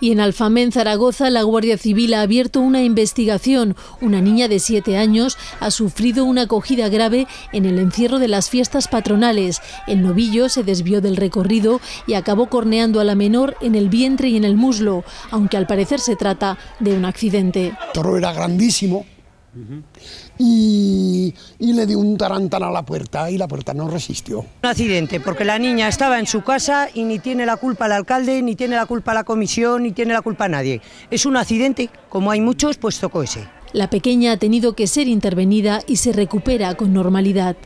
Y en Alfamén, Zaragoza, la Guardia Civil ha abierto una investigación. Una niña de siete años ha sufrido una acogida grave en el encierro de las fiestas patronales. El novillo se desvió del recorrido y acabó corneando a la menor en el vientre y en el muslo, aunque al parecer se trata de un accidente. El toro era grandísimo y y le dio un tarantana a la puerta y la puerta no resistió. Un accidente, porque la niña estaba en su casa y ni tiene la culpa el alcalde, ni tiene la culpa la comisión, ni tiene la culpa nadie. Es un accidente, como hay muchos, pues tocó ese. La pequeña ha tenido que ser intervenida y se recupera con normalidad.